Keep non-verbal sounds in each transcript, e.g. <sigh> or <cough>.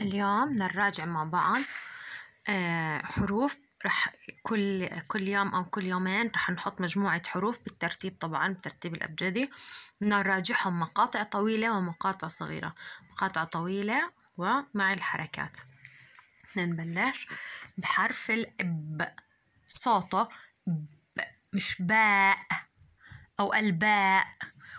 اليوم نراجع مع بعض آه، حروف رح كل كل يوم أو كل يومين رح نحط مجموعة حروف بالترتيب طبعا بالترتيب الأبجدي نراجعهم مقاطع طويلة ومقاطع صغيرة مقاطع طويلة ومع الحركات نبلش بحرف الب صوته ب مش باء أو الباء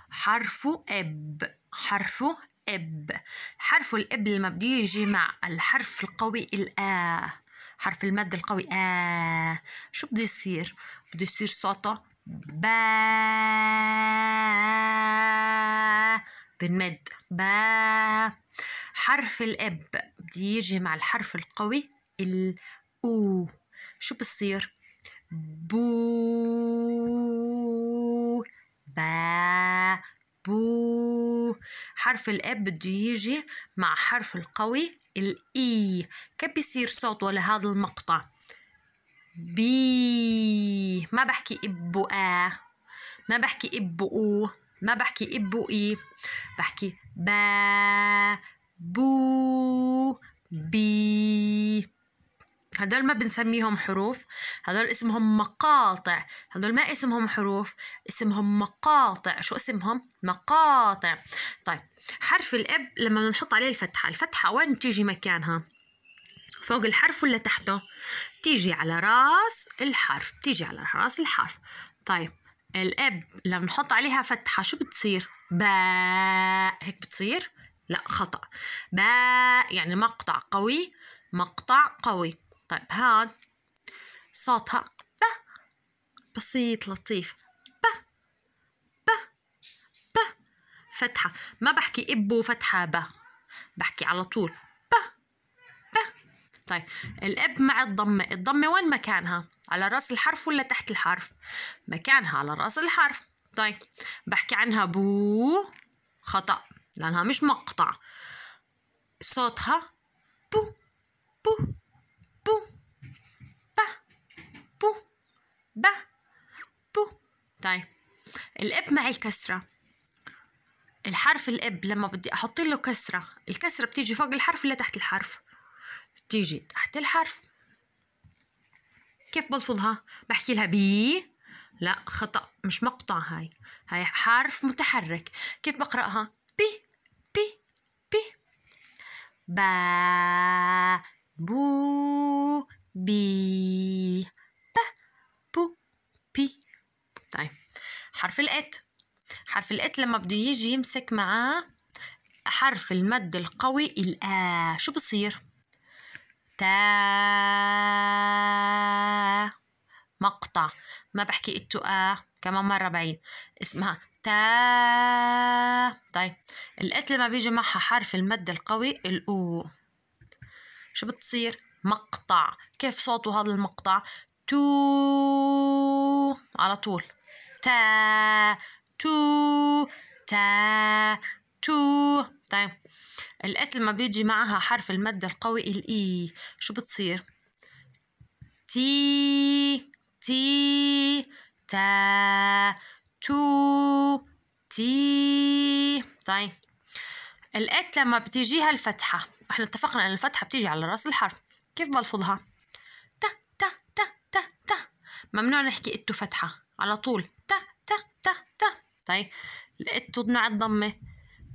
حرفه اب حرفه الإب حرف الإب لما بده يجي مع الحرف القوي الآ حرف المد القوي آ شو بده يصير؟ بده يصير صوته با بنمد با حرف الإب بده يجي مع الحرف القوي الأو شو بصير؟ بو با بو حرف الاب بده يجي مع حرف القوي الاي كيف بيصير صوت ولا هذا المقطع بي ما بحكي ابو آ ما بحكي ابو او ما بحكي ابو اي بحكي با بو بي هدول ما بنسميهم حروف هدول اسمهم مقاطع هدول ما اسمهم حروف اسمهم مقاطع شو اسمهم مقاطع طيب حرف الاب لما بنحط عليه الفتحه الفتحه وين بتيجي مكانها فوق الحرف ولا تحته بتيجي على راس الحرف بتيجي على راس الحرف طيب الاب لما نحط عليها فتحه شو بتصير باء هيك بتصير لا خطا باء يعني مقطع قوي مقطع قوي طيب هاد صوتها ب بسيط لطيف ب ب ب فتحة ما بحكي إب وفتحة ب بحكي على طول ب ب طيب الإب مع الضمة الضمة وين مكانها على رأس الحرف ولا تحت الحرف مكانها على رأس الحرف طيب بحكي عنها بو خطأ لأنها مش مقطع صوتها بو بو بو ب بو طيب الاب مع الكسره الحرف الاب لما بدي احط له كسره الكسره بتيجي فوق الحرف ولا تحت الحرف بتيجي تحت الحرف كيف بلفظها بحكي لها بي لا خطا مش مقطع هاي هاي حرف متحرك كيف بقراها بي بي بي با بو بي طيب حرف الات حرف الات لما بده يجي يمسك معاه حرف المد القوي الآ شو بصير تا مقطع ما بحكي اتو آ كمان مرة بعيد اسمها تا طيب الات لما بيجي معها حرف المد القوي الأو شو بتصير مقطع كيف صوته هذا المقطع تو على طول تا تو تا تو طيب الات لما بيجي معها حرف المد القوي الاي e، شو بتصير تي تي تا تو تي طيب الات لما بتيجيها الفتحه احنا اتفقنا ان الفتحه بتيجي على راس الحرف كيف بلفظها تا تا تا تا تا ممنوع نحكي اتو فتحه على طول طيب الات مع الضمه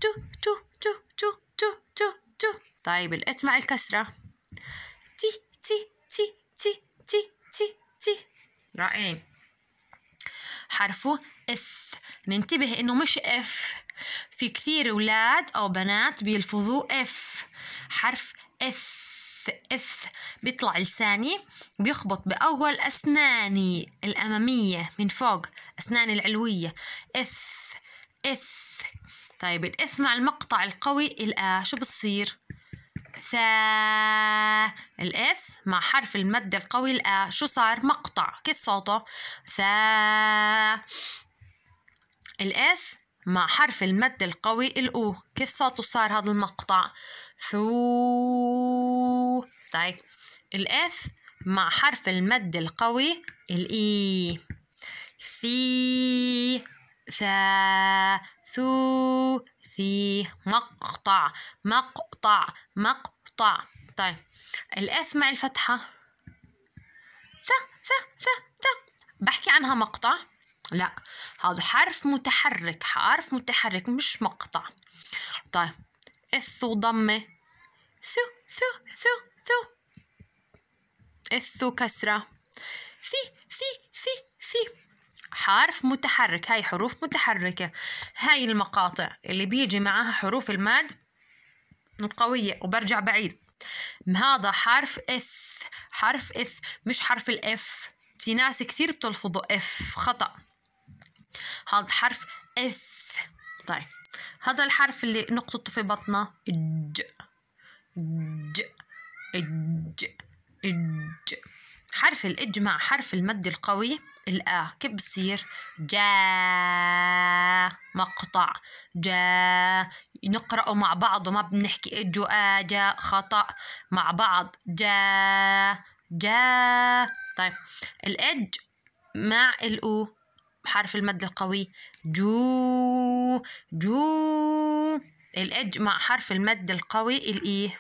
تو تو تو تو تو تو تو طيب الات مع الكسره تي تي تي تي تي تي تي رائعين حرف اف ننتبه انه مش اف في كثير اولاد او بنات بيلفظوا اف حرف اف اث بيطلع لساني بيخبط بأول أسناني الأمامية من فوق أسناني العلوية اث اث طيب الاث مع المقطع القوي الآ شو بتصير؟ ثا الاث مع حرف المد القوي الآ شو صار؟ مقطع كيف صوته؟ ثا الاث مع حرف المد القوي الأو كيف صوته صار هذا المقطع ثو طيب الإث مع حرف المد القوي الإي ثي ثا ثو ثي مقطع مقطع مقطع طيب الإث مع الفتحة ث ث ث ث بحكي عنها مقطع لا هذا حرف متحرك حرف متحرك مش مقطع طيب إث وضمة ثو ثو ثو ثو إث وكسرة ثي ثي ثي ثي حرف متحرك هاي حروف متحركة هاي المقاطع اللي بيجي معاها حروف الماد قوية وبرجع بعيد هذا حرف إث حرف إث مش حرف الإف في ناس كثير بتلفظوا إف خطأ هذا حرف اث طيب هذا الحرف اللي نقطته في بطنه ج ج ج ج حرف الإج مع حرف المد القوي الآ كيف بصير جا مقطع جا نقرأه مع بعض وما بنحكي إج وآ جا خطأ مع بعض جا جا طيب الإج مع الأو بحرف المد القوي جو جو الإج مع حرف المد القوي الإيه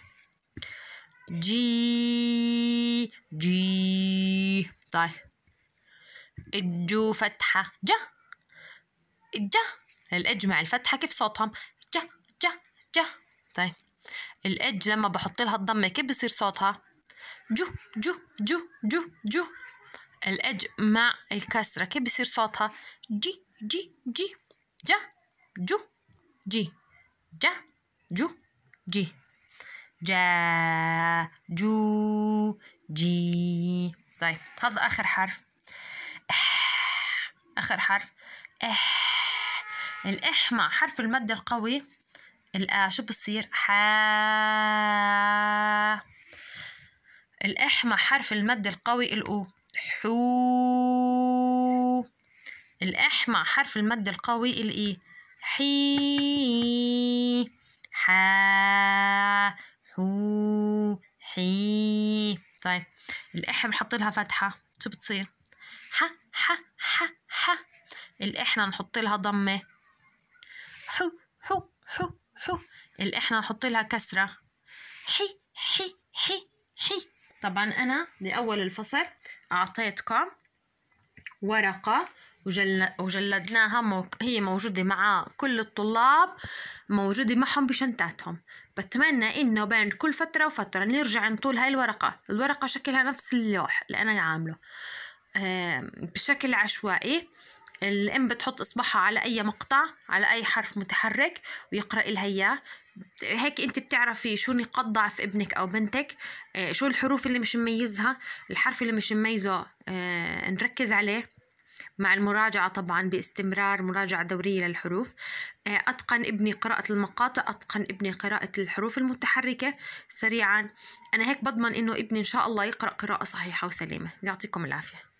جي جي طيب الجو فتحة جا جا الإج مع الفتحة كيف صوتهم جا جا جا طيب الإج لما بحط لها الضمة كيف بصير صوتها جو جو جو جو جو الأج مع الكسرة كيف بيصير صوتها جي جي جي جا جو جي جا جو جي جا جو جي طيب هذا آخر حرف <sniffs> آخر حرف إح <sniffs> الإح مع حرف المد القوي الآ شو بصير حا الإح مع حرف المد القوي الأو حو الأح مع حرف المد القوي الإي حي حا حو حي طيب الإح بنحط لها فتحة شو بتصير ح ح ح ح الإحنا نحط لها ضمة حو حو حو حو الإحنا نحط لها كسرة حي حي حي حي طبعا أنا لأول الفصل أعطيتكم ورقة وجلدناها هي موجودة مع كل الطلاب موجودة معهم بشنتاتهم بتمنى إنه بين كل فترة وفترة نرجع نطول هاي الورقة الورقة شكلها نفس اللوح اللي أنا عامله بشكل عشوائي الام بتحط اصبعها على اي مقطع على اي حرف متحرك ويقرا لها اياه هيك انت بتعرفي شو نقاط ضعف ابنك او بنتك آه، شو الحروف اللي مش مميزها الحرف اللي مش مميزه آه، نركز عليه مع المراجعة طبعا باستمرار مراجعة دورية للحروف آه، أتقن ابني قراءة المقاطع أتقن ابني قراءة الحروف المتحركة سريعا أنا هيك بضمن إنه ابني إن شاء الله يقرأ قراءة صحيحة وسليمة يعطيكم العافية